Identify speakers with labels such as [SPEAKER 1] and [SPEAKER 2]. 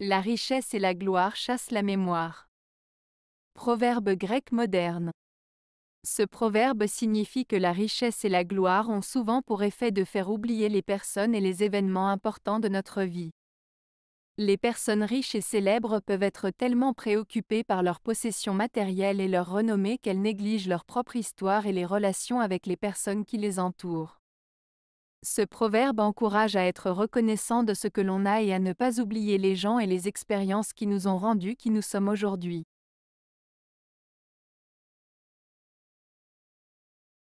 [SPEAKER 1] La richesse et la gloire chassent la mémoire. Proverbe grec moderne. Ce proverbe signifie que la richesse et la gloire ont souvent pour effet de faire oublier les personnes et les événements importants de notre vie. Les personnes riches et célèbres peuvent être tellement préoccupées par leurs possessions matérielles et leur renommée qu'elles négligent leur propre histoire et les relations avec les personnes qui les entourent. Ce proverbe encourage à être reconnaissant de ce que l'on a et à ne pas oublier les gens et les expériences qui nous ont rendus qui nous sommes aujourd'hui.